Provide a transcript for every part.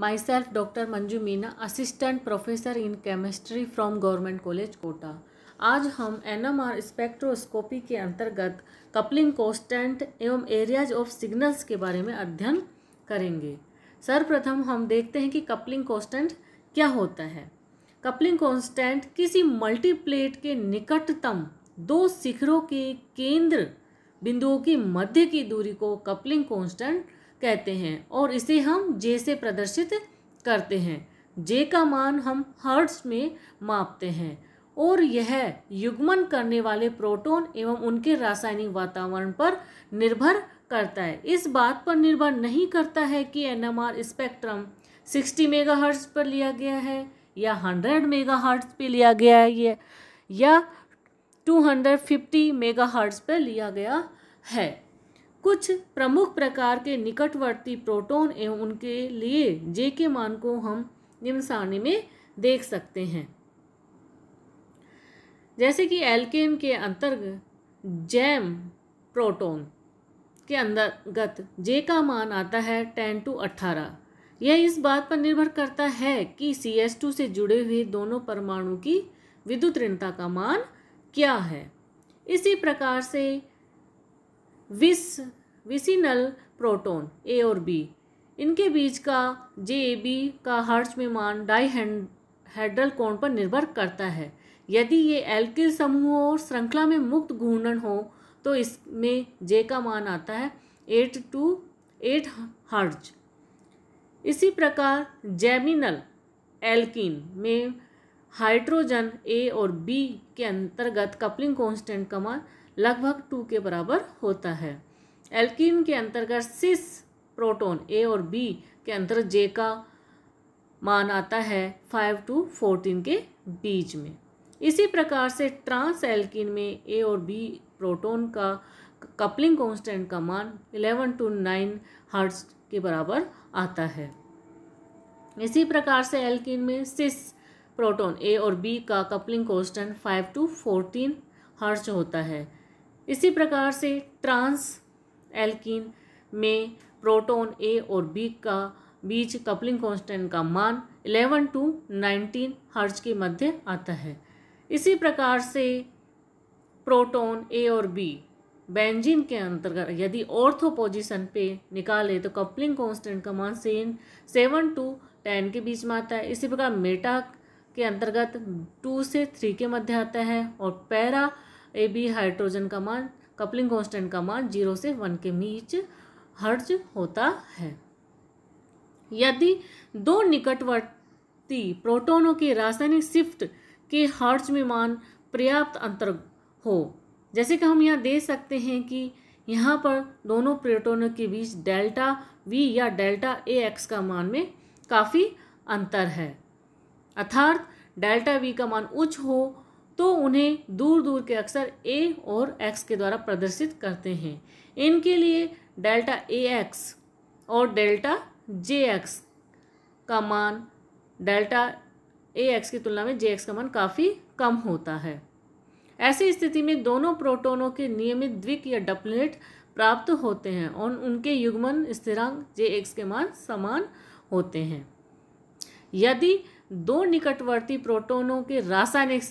myself dr Manju Meena assistant professor in chemistry from government college Kota आज हम NMR spectroscopy के अंतर्गत कपलिंग कॉन्स्टेंट एवं एरियाज ऑफ सिग्नल्स के बारे में अध्ययन करेंगे सर्वप्रथम हम देखते हैं कि कपलिंग कॉन्स्टेंट क्या होता है कपलिंग कॉन्स्टेंट किसी मल्टीप्लेट के निकटतम दो शिखरों के केंद्र बिंदुओं की मध्य की दूरी को कपलिंग कॉन्स्टेंट कहते हैं और इसे हम जे से प्रदर्शित करते हैं जे का मान हम हर्ट्स में मापते हैं और यह युग्मन करने वाले प्रोटॉन एवं उनके रासायनिक वातावरण पर निर्भर करता है इस बात पर निर्भर नहीं करता है कि एनएमआर स्पेक्ट्रम 60 मेगाहर्ट्ज पर लिया गया है या 100 मेगाहर्ट्ज पर लिया गया है ये या 250 मेगाहर्ट्ज पर लिया गया है कुछ प्रमुख प्रकार के निकटवर्ती प्रोटॉन एवं उनके लिए जे के मान को हम निम्न सारणी में देख सकते हैं जैसे कि एल्केन के अंतर्गत जैम प्रोटॉन के अंतर्गत जे का मान आता है टेन टू अट्ठारह यह इस बात पर निर्भर करता है कि सी एस टू से जुड़े हुए दोनों परमाणु की विद्युत ऋणता का मान क्या है इसी प्रकार से विस विसिनल प्रोटोन ए और बी इनके बीच का जे ए बी का हर्ष में मान हेड्रल कोण पर निर्भर करता है यदि ये एल्किल समूह और श्रृंखला में मुक्त घूर्णन हो तो इसमें जे का मान आता है एट टू एट हर्ज इसी प्रकार जेमिनल एल्किन में हाइड्रोजन ए और बी के अंतर्गत कपलिंग कांस्टेंट का मान लगभग टू के बराबर होता है एल्किन के अंतर्गत सिस प्रोटोन ए और बी के अंतर जे का मान आता है फाइव टू फोर्टीन के बीच में इसी प्रकार से ट्रांस एल्किन में ए और बी प्रोटोन का कपलिंग कांस्टेंट का मान इलेवन टू नाइन हर्ट्स के बराबर आता है इसी प्रकार से एल्किन में सिस प्रोटोन ए और बी का coupling constant five to fourteen hertz होता है इसी प्रकार से ट्रांस एल्किन में प्रोटॉन ए और बी का बीच कपलिंग कांस्टेंट का मान 11 टू 19 हर्ज के मध्य आता है इसी प्रकार से प्रोटॉन ए और बी बेंजीन के अंतर्गत यदि ऑर्थो पोजिशन पे निकाले तो कपलिंग कांस्टेंट का मान सेन सेवन टू टेन के बीच में आता है इसी प्रकार मेटा के अंतर्गत टू से थ्री के मध्य आता है और पैरा ए बी हाइड्रोजन का मान कपलिंग कांस्टेंट का मान जीरो से वन के बीच हर्ज होता है यदि दो निकटवर्ती प्रोटोनों के रासायनिक शिफ्ट के हर्ज में मान पर्याप्त अंतर हो जैसे कि हम यहाँ देख सकते हैं कि यहाँ पर दोनों प्रोटोनों के बीच डेल्टा वी या डेल्टा ए एक्स का मान में काफ़ी अंतर है अर्थात डेल्टा वी का मान उच्च हो तो उन्हें दूर दूर के अक्सर ए और एक्स के द्वारा प्रदर्शित करते हैं इनके लिए डेल्टा ए एक्स और डेल्टा जे एक्स का मान डेल्टा ए एक्स की तुलना में जे एक्स का मान काफ़ी कम होता है ऐसी स्थिति में दोनों प्रोटोनों के नियमित द्विक या डपलेट प्राप्त होते हैं और उनके युग्मन स्थिरांक जे एक्स के मान समान होते हैं यदि दो निकटवर्ती प्रोटोनों के रासायनिक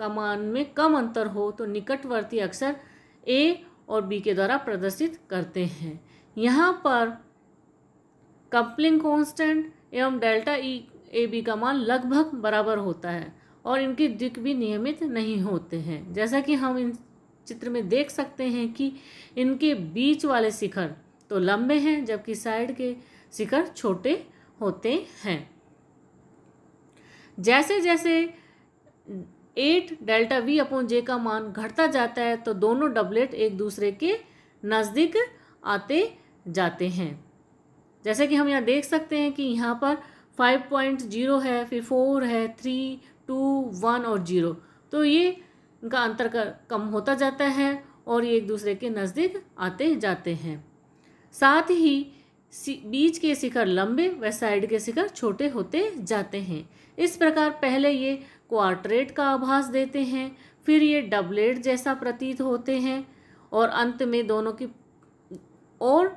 का मान में कम अंतर हो तो निकटवर्ती अक्षर ए और बी के द्वारा प्रदर्शित करते हैं यहाँ पर कपलिंग कांस्टेंट एवं डेल्टा ई ए बी का मान लगभग बराबर होता है और इनके दिक भी नियमित नहीं होते हैं जैसा कि हम इन चित्र में देख सकते हैं कि इनके बीच वाले शिखर तो लंबे हैं जबकि साइड के शिखर छोटे होते हैं जैसे जैसे at delta V upon J का मान घटता जाता है तो दोनों डबलेट एक दूसरे के नज़दीक आते जाते हैं जैसे कि हम यहाँ देख सकते हैं कि यहाँ पर फाइव पॉइंट जीरो है फिर फोर है थ्री टू वन और जीरो तो ये इनका अंतर कर कम होता जाता है और ये एक दूसरे के नज़दीक आते जाते हैं साथ ही बीच के शिखर लंबे व साइड के शिखर छोटे होते जाते हैं इस प्रकार पहले ये क्वार्टरेट का आभास देते हैं फिर ये डबलेट जैसा प्रतीत होते हैं और अंत में दोनों की और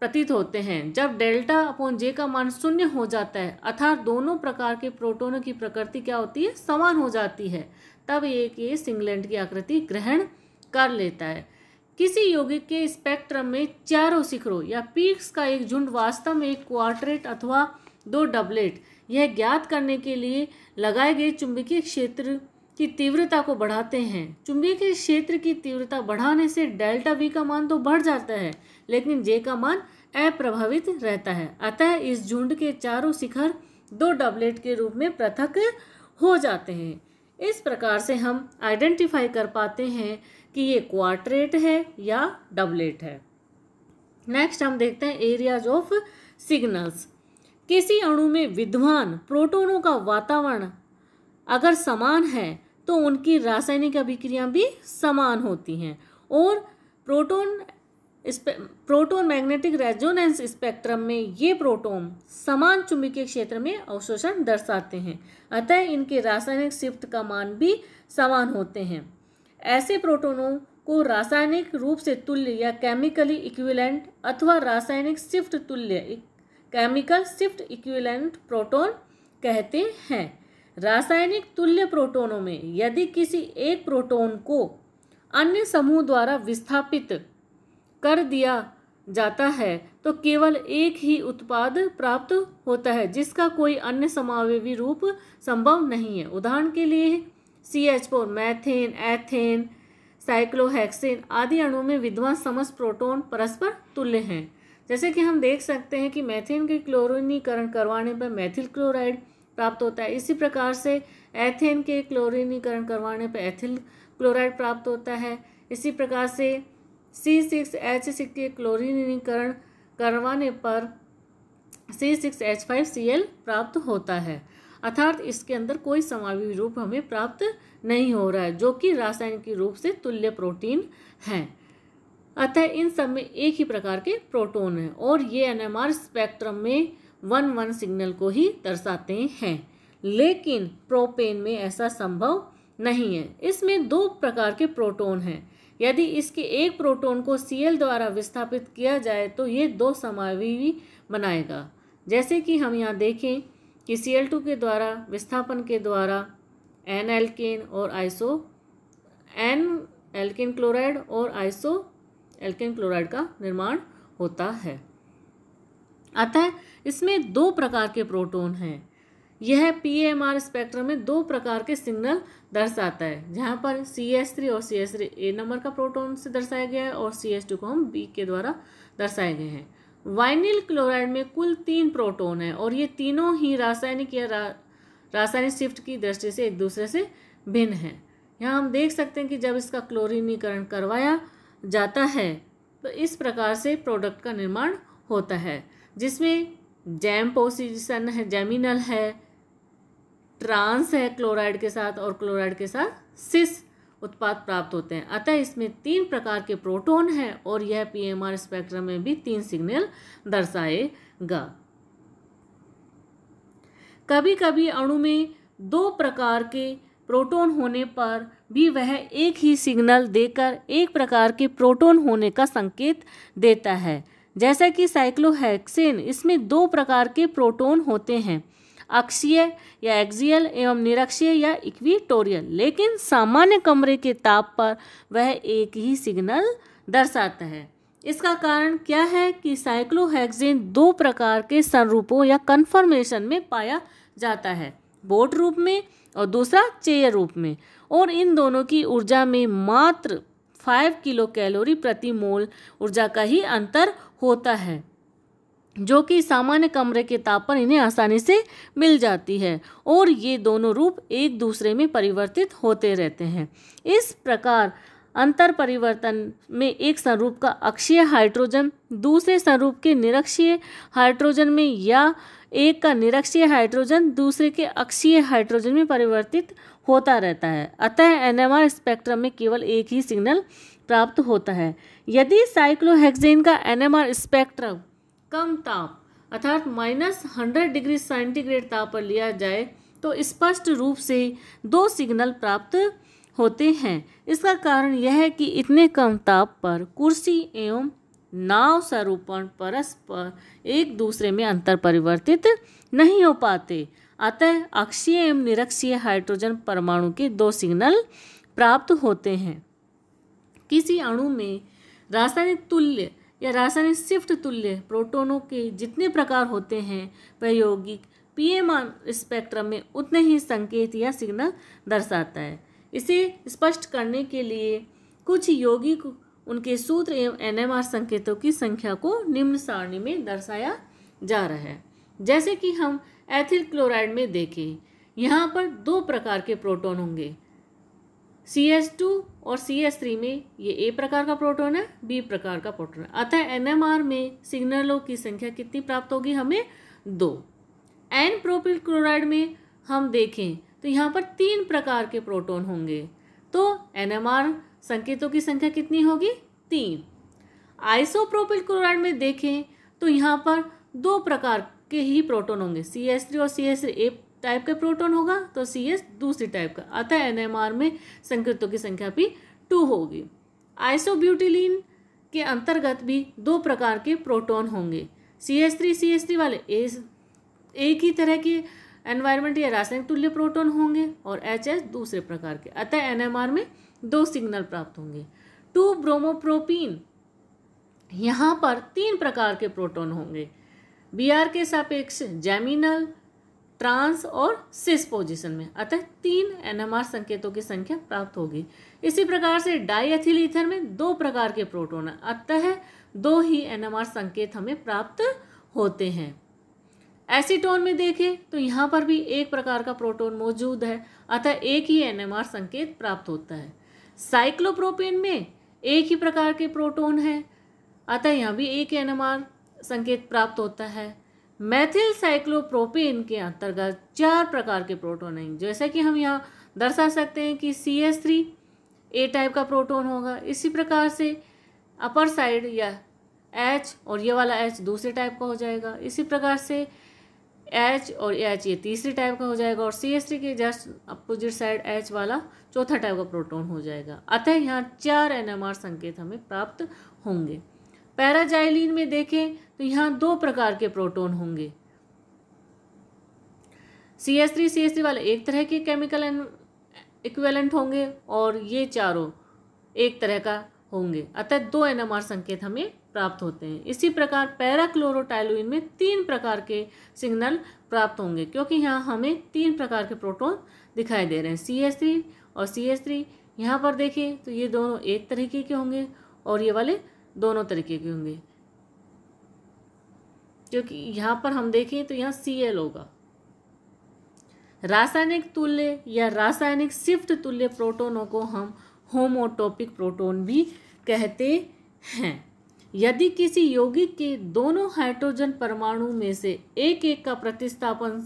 प्रतीत होते हैं जब डेल्टा अपॉन जे का मान शून्य हो जाता है अर्थात दोनों प्रकार के प्रोटोनों की प्रकृति क्या होती है समान हो जाती है तब एक ये सिंगलेंट की आकृति ग्रहण कर लेता है किसी यौगिक के स्पेक्ट्रम में चारों शिखरों या पीक्स का एक झुंड वास्तव में एक क्वार्टरेट अथवा दो डबलेट यह ज्ञात करने के लिए लगाए गए चुंबकीय क्षेत्र की तीव्रता को बढ़ाते हैं चुंबकीय क्षेत्र की तीव्रता बढ़ाने से डेल्टा वी का मान तो बढ़ जाता है लेकिन जे का मान अप्रभावित रहता है अतः इस झुंड के चारों शिखर दो डबलेट के रूप में पृथक हो जाते हैं इस प्रकार से हम आइडेंटिफाई कर पाते हैं कि ये क्वार्टरेट है या डबलेट है नेक्स्ट हम देखते हैं एरियाज ऑफ सिग्नल्स किसी अणु में विद्वान प्रोटोनों का वातावरण अगर समान है तो उनकी रासायनिक अभिक्रियां भी समान होती हैं और proton proton magnetic resonance spectrum में ये प्रोटोन समान चुंबकीय क्षेत्र में अवशोषण दर्शाते हैं अतः इनके रासायनिक शिफ्ट का मान भी समान होते हैं ऐसे प्रोटोनों को रासायनिक रूप से तुल्य या केमिकली इक्विवेलेंट अथवा रासायनिक शिफ्ट तुल्य केमिकल शिफ्ट इक्विलेंट प्रोटोन कहते हैं रासायनिक तुल्य प्रोटोनों में यदि किसी एक प्रोटोन को अन्य समूह द्वारा विस्थापित कर दिया जाता है तो केवल एक ही उत्पाद प्राप्त होता है जिसका कोई अन्य समावेवी रूप संभव नहीं है उदाहरण के लिए C H four methane ethane cyclohexane आदि अणु में विद्वान समस्त प्रोटोन परस्पर तुल्य हैं जैसे कि हम देख सकते हैं कि मैथेन के क्लोरिनीकरण करवाने पर मैथिल क्लोराइड प्राप्त होता है इसी प्रकार से एथेन के क्लोरिनीकरण करवाने पर एथिल क्लोराइड प्राप्त होता है इसी प्रकार से सी सिक्स एच सिक्स के क्लोरिनीकरण करवाने पर C six H five C L प्राप्त होता है अर्थात इसके अंदर कोई समावी रूप हमें प्राप्त नहीं हो रहा है जो कि रासायनिक रूप से तुल्य प्रोटीन हैं अतः इन सब में एक ही प्रकार के प्रोटोन हैं और ये एनएमआर स्पेक्ट्रम में वन वन सिग्नल को ही दर्शाते हैं लेकिन प्रोपेन में ऐसा संभव नहीं है इसमें दो प्रकार के प्रोटोन हैं यदि इसके एक प्रोटोन को सीएल द्वारा विस्थापित किया जाए तो ये दो समावी बनाएगा जैसे कि हम यहाँ देखें कि टू के द्वारा विस्थापन के द्वारा एन एल्केन और आइसो एन एल्केन क्लोराइड और आइसो एल्केन क्लोराइड का निर्माण होता है अतः इसमें दो प्रकार के प्रोटोन हैं यह पी एम आर स्पेक्ट्रम में दो प्रकार के सिग्नल दर्शाता है जहाँ पर सी एस थ्री और C S three A number का प्रोटोन से दर्शाया गया है और सी एस टू को हम बी के द्वारा दर्शाए गए हैं वाइनिल क्लोराइड में कुल तीन प्रोटोन हैं और ये तीनों ही रासायनिक या रा, रासायनिक शिफ्ट की दृष्टि से एक दूसरे से भिन्न हैं यहाँ हम देख सकते हैं कि जब इसका क्लोरीनीकरण करवाया जाता है तो इस प्रकार से प्रोडक्ट का निर्माण होता है जिसमें जैम पोसिशन है जैमिनल है ट्रांस है क्लोराइड के साथ और क्लोराइड के साथ सिस उत्पाद प्राप्त होते हैं अतः इसमें तीन प्रकार के प्रोटॉन हैं और यह पीएमआर स्पेक्ट्रम में भी तीन सिग्नल दर्शाएगा कभी कभी अणु में दो प्रकार के प्रोटॉन होने पर भी वह एक ही सिग्नल देकर एक प्रकार के प्रोटॉन होने का संकेत देता है जैसा कि साइक्लोहेक्सेन इसमें दो प्रकार के प्रोटॉन होते हैं अक्षीय या एक्सियल एवं निरक्षीय या इक्विटोरियल लेकिन सामान्य कमरे के ताप पर वह एक ही सिग्नल दर्शाता है इसका कारण क्या है कि साइक्लोहेक्सेन दो प्रकार के संरूपों या कन्फर्मेशन में पाया जाता है बोट रूप में और दूसरा चेयर रूप में और इन दोनों की ऊर्जा में मात्र फाइव किलो कैलोरी प्रति मोल ऊर्जा का ही अंतर होता है जो कि सामान्य कमरे के ताप पर इन्हें आसानी से मिल जाती है और ये दोनों रूप एक दूसरे में परिवर्तित होते रहते हैं इस प्रकार अंतर परिवर्तन में एक स्वरूप का अक्षीय हाइड्रोजन दूसरे स्वरूप के निरक्षीय हाइड्रोजन में या एक का निरक्षीय हाइड्रोजन दूसरे के अक्षीय हाइड्रोजन में परिवर्तित होता रहता है अतः एनएमआर स्पेक्ट्रम में केवल एक ही सिग्नल प्राप्त होता है यदि साइक्लोहेक्सेन का एनएमआर स्पेक्ट्रम कम ताप अर्थात माइनस हंड्रेड डिग्री सेंटीग्रेड ताप पर लिया जाए तो स्पष्ट रूप से दो सिग्नल प्राप्त होते हैं इसका कारण यह है कि इतने कम ताप पर कुर्सी एवं नाव स्वरूपण परस्पर एक दूसरे में अंतर परिवर्तित नहीं हो पाते अतः अक्षीय एवं निरक्षीय हाइड्रोजन परमाणु के दो सिग्नल प्राप्त होते हैं किसी अणु में रासायनिक तुल्य या रासायनिक शिफ्ट तुल्य प्रोटोनों के जितने प्रकार होते हैं प्रायोगिक पीएम स्पेक्ट्रम में उतने ही संकेत या सिग्नल दर्शाता है इसे स्पष्ट करने के लिए कुछ यौगिक उनके सूत्र एवं एनएमआर संकेतों की संख्या को निम्न सारणी में दर्शाया जा रहा है जैसे कि हम एथिल क्लोराइड में देखें यहाँ पर दो प्रकार के प्रोटॉन होंगे सी एस टू और सी एस थ्री में ये ए प्रकार का प्रोटॉन है बी प्रकार का प्रोटॉन है अतः एन एम आर में सिग्नलों की संख्या कितनी प्राप्त होगी हमें दो एन प्रोपिल क्लोराइड में हम देखें तो यहाँ पर तीन प्रकार के प्रोटॉन होंगे तो एन एम आर संकेतों की संख्या कितनी होगी तीन आइसोप्रोपिल क्लोराइड में देखें तो यहाँ पर दो प्रकार के ही प्रोटोन होंगे सी एस थ्री और C S three A type का प्रोटोन होगा तो सी एस दूसरी टाइप का अतः एन एम आर में संकृतों की संख्या भी टू होगी आइसोब्यूटिलीन के अंतर्गत भी दो प्रकार के प्रोटोन होंगे C S three C S three वाले एक ही तरह के एनवायरमेंट या रासायनिक तुल्य प्रोटोन होंगे और एच एस दूसरे प्रकार के अतः एन एम आर में दो सिग्नल प्राप्त होंगे टू ब्रोमोप्रोपीन यहाँ पर तीन प्रकार के प्रोटोन होंगे बीआर के सापेक्ष जैमिनल ट्रांस और सिस पोजिशन में अतः तीन एनएमआर संकेतों की संख्या प्राप्त होगी इसी प्रकार से डाईएथिल ईथर में दो प्रकार के प्रोटोन अतः दो ही एनएमआर संकेत हमें प्राप्त होते हैं एसीटोन में देखें तो यहाँ पर भी एक प्रकार का प्रोटोन मौजूद है अतः एक ही एनएमआर संकेत प्राप्त होता है साइक्लोप्रोपेन में एक ही प्रकार के प्रोटोन हैं अतः यहाँ भी एक एनएमआर संकेत प्राप्त होता है मैथिल साइक्लोप्रोपीन के अंतर्गत चार प्रकार के प्रोटोन हैं जैसा कि हम यहाँ दर्शा सकते हैं कि C S three A type का प्रोटोन होगा इसी प्रकार से अपर साइड या एच और ये वाला एच दूसरे टाइप का हो जाएगा इसी प्रकार से एच और एच ये तीसरे टाइप का हो जाएगा और सी एस थ्री के जस्ट अपोजिट साइड एच वाला चौथा टाइप का प्रोटोन हो जाएगा अतः यहाँ चार एन एम आर संकेत हमें प्राप्त होंगे पैराजाइलिन में देखें तो यहाँ दो प्रकार के प्रोटोन होंगे C S three C S three वाले एक तरह के केमिकल इक्वेलेंट होंगे और ये चारों एक तरह का होंगे अतः दो एनएमआर संकेत हमें प्राप्त होते हैं इसी प्रकार पैराक्लोरोटाइलुइन में तीन प्रकार के सिग्नल प्राप्त होंगे क्योंकि यहाँ हमें तीन प्रकार के प्रोटॉन दिखाई दे रहे हैं सी एस थ्री और सी एस थ्री यहाँ पर देखें तो ये दोनों एक तरीके के होंगे और ये वाले दोनों तरीके के होंगे क्योंकि यहाँ पर हम देखें तो यहाँ सी एल होगा रासायनिक तुल्य या रासायनिक शिफ्ट तुल्य प्रोटोनों को हम होमोटोपिक प्रोटोन भी कहते हैं यदि किसी यौगिक के दोनों हाइड्रोजन परमाणु में से एक एक का प्रतिस्थापन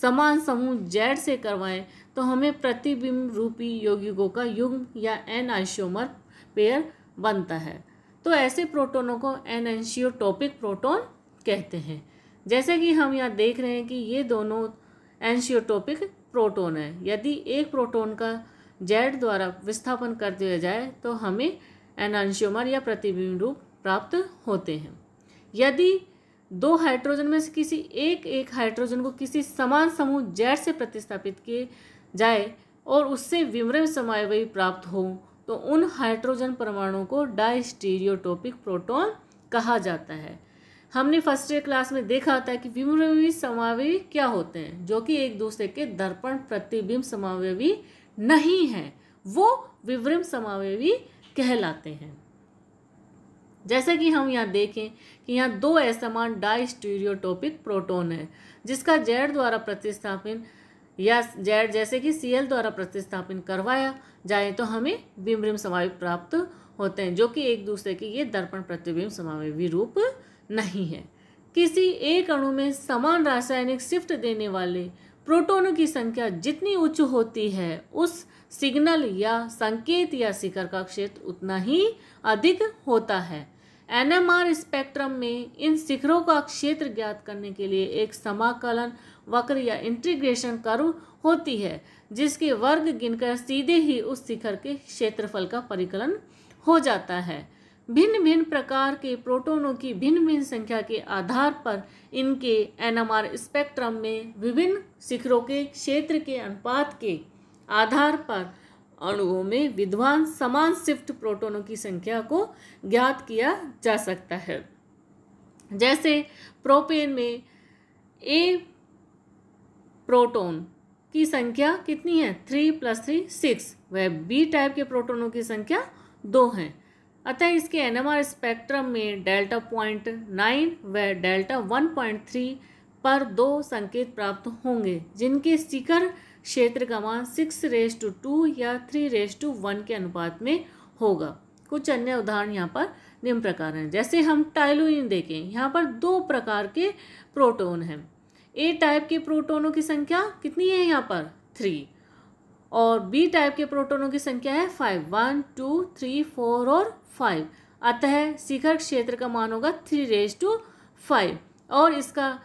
समान समूह जेड से करवाएं तो हमें प्रतिबिंब रूपी यौगिकों का युग्म या एन आइसोमर पेयर बनता है तो ऐसे प्रोटोनों को एनशियोटोपिक प्रोटोन कहते हैं जैसे कि हम यहाँ देख रहे हैं कि ये दोनों एनशियोटोपिक प्रोटोन है यदि एक प्रोटोन का जेड द्वारा विस्थापन कर दिया जाए तो हमें एनांशियोमर या प्रतिबिंब रूप प्राप्त होते हैं यदि दो हाइड्रोजन में से किसी एक एक हाइड्रोजन को किसी समान समूह जेड से प्रतिस्थापित किए जाए और उससे विमृत समावयी प्राप्त हो तो उन हाइड्रोजन परमाणु को डाइस्टीरियोटोपिक प्रोटोन कहा जाता है हमने फर्स्ट ईयर क्लास में देखा था कि विमरवी समावयवी क्या होते हैं जो कि एक दूसरे के दर्पण प्रतिबिंब समावयवी नहीं हैं वो विवरिम समावयवी कहलाते हैं जैसा कि हम यहाँ देखें कि यहाँ दो असमान डाइस्टीरियोटोपिक प्रोटोन है जिसका जेड द्वारा प्रतिस्थापन या जेड जैसे कि सी एल द्वारा प्रतिस्थापन करवाया जाए तो हमें बिम्रिम समावेश प्राप्त होते हैं जो कि एक दूसरे के ये दर्पण प्रतिबिंब समावेश रूप नहीं है किसी एक अणु में समान रासायनिक शिफ्ट देने वाले प्रोटोनों की संख्या जितनी उच्च होती है उस सिग्नल या संकेत या शिखर का क्षेत्र उतना ही अधिक होता है एनएमआर स्पेक्ट्रम में इन शिखरों का क्षेत्र ज्ञात करने के लिए एक समाकलन वक्र या इंटीग्रेशन कर्व होती है जिसके वर्ग गिनकर सीधे ही उस शिखर के क्षेत्रफल का परिकलन हो जाता है भिन्न भिन्न प्रकार के प्रोटोनों की भिन्न भिन्न संख्या के आधार पर इनके एनएमआर स्पेक्ट्रम में विभिन्न शिखरों के क्षेत्र के अनुपात के आधार पर अणुओं में विद्वान समान शिफ्ट प्रोटोनों की संख्या को ज्ञात किया जा सकता है जैसे प्रोपेन में ए प्रोटोन की संख्या कितनी है थ्री प्लस थ्री सिक्स वह बी टाइप के प्रोटोनों की संख्या दो है अतः इसके एनएमआर स्पेक्ट्रम में डेल्टा पॉइंट नाइन व डेल्टा वन पॉइंट थ्री पर दो संकेत प्राप्त होंगे जिनके स्टिकर क्षेत्र का मान सिक्स रेस टू टू या थ्री रेस टू वन के अनुपात में होगा कुछ अन्य उदाहरण यहाँ पर निम्न प्रकार हैं जैसे हम टाइलोइन देखें यहाँ पर दो प्रकार के प्रोटोन हैं ए टाइप के प्रोटोनों की संख्या कितनी है यहाँ पर थ्री और बी टाइप के प्रोटोनों की संख्या है five one two three four और फाइव अतः शिखर क्षेत्र का मान होगा थ्री रेज टू फाइव और इसका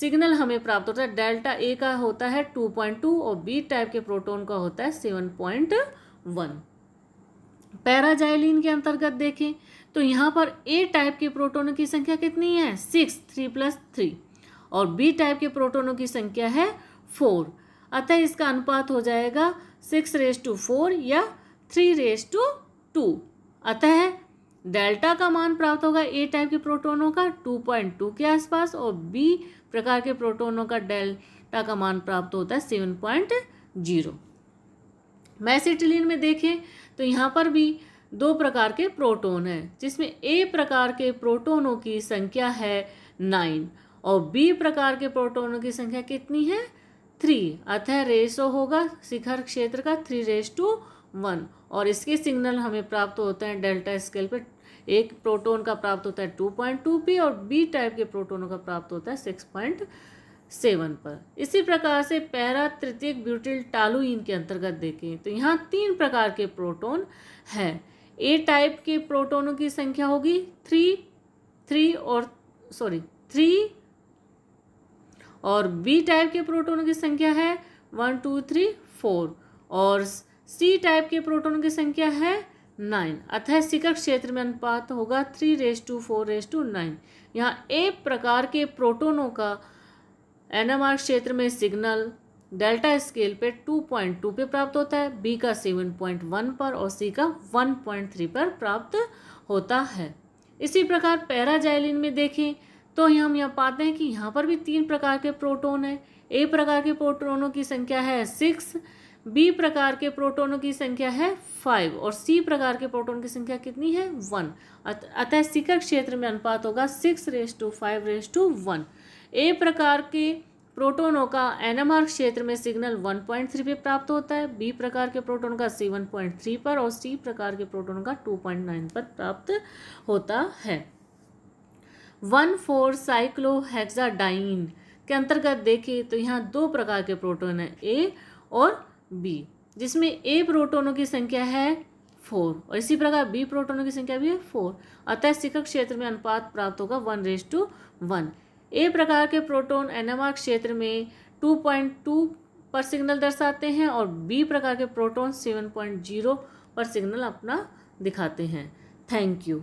सिग्नल हमें प्राप्त होता है डेल्टा ए का होता है टू पॉइंट टू और बी टाइप के प्रोटोन का होता है सेवन पॉइंट वन पैराजाइलिन के अंतर्गत देखें तो यहाँ पर ए टाइप के प्रोटोन की संख्या कितनी है सिक्स थ्री प्लस थ्री और बी टाइप के प्रोटोनों की संख्या है फोर अतः इसका अनुपात हो जाएगा सिक्स रेस टू फोर या थ्री रेस टू टू अतः डेल्टा का मान प्राप्त होगा ए टाइप के प्रोटोनों का टू पॉइंट टू के आसपास और बी प्रकार के प्रोटोनों का डेल्टा का मान प्राप्त होता है सेवन पॉइंट जीरो मैसेटिलीन में देखें तो यहाँ पर भी दो प्रकार के प्रोटोन हैं जिसमें ए प्रकार के प्रोटोनों की संख्या है नाइन और बी प्रकार के प्रोटोनों की संख्या कितनी है थ्री अतः रेसो तो होगा शिखर क्षेत्र का थ्री रेस टू वन और इसके सिग्नल हमें प्राप्त होते हैं डेल्टा स्केल पर एक प्रोटोन का प्राप्त होता है टू पॉइंट टू पी और बी टाइप के प्रोटोनों का प्राप्त होता है सिक्स पॉइंट सेवन पर इसी प्रकार से पैरा तृतीय ब्यूटिल टालुइन के अंतर्गत देखें तो यहाँ तीन प्रकार के प्रोटोन हैं ए टाइप के प्रोटोनों की संख्या होगी थ्री थ्री और सॉरी थ्री और बी टाइप के प्रोटोनों की संख्या है वन टू थ्री फोर और सी टाइप के प्रोटोन की संख्या है नाइन अतः शिकक क्षेत्र में अनुपात होगा थ्री रेस टू फोर रेस टू नाइन यहाँ एक प्रकार के प्रोटोनों का एनामार क्षेत्र में सिग्नल डेल्टा स्केल पे 2.2 पे प्राप्त होता है बी का 7.1 पर और सी का 1.3 पर प्राप्त होता है इसी प्रकार पैराजाइलिन में देखें तो यहाँ हम यहाँ पाते हैं कि यहाँ पर भी तीन प्रकार के प्रोटोन हैं ए प्रकार के प्रोटोनों की संख्या है सिक्स बी प्रकार के प्रोटोनों की संख्या है फाइव और सी प्रकार के प्रोटोन की संख्या कितनी है वन अतः शिखर क्षेत्र में अनुपात होगा सिक्स रेस टू फाइव रेस टू वन ए प्रकार के प्रोटोनों का एनएमआर क्षेत्र में सिग्नल वन पॉइंट थ्री पर प्राप्त होता है बी प्रकार के प्रोटोन का सी थ्री पर और सी प्रकार के प्रोटोन का नाइन पर प्राप्त होता है वन फोर साइक्लोहेक्साडाइन के अंतर्गत देखें तो यहाँ दो प्रकार के प्रोटोन हैं ए और बी जिसमें ए प्रोटोनों की संख्या है फोर और इसी प्रकार बी प्रोटोनों की संख्या भी है फोर अतः शिखर क्षेत्र में अनुपात प्राप्त होगा वन रेस टू वन ए प्रकार के प्रोटोन एनामार क्षेत्र में टू पॉइंट टू पर सिग्नल दर्शाते हैं और बी प्रकार के प्रोटोन सेवन पॉइंट जीरो पर सिग्नल अपना दिखाते हैं थैंक यू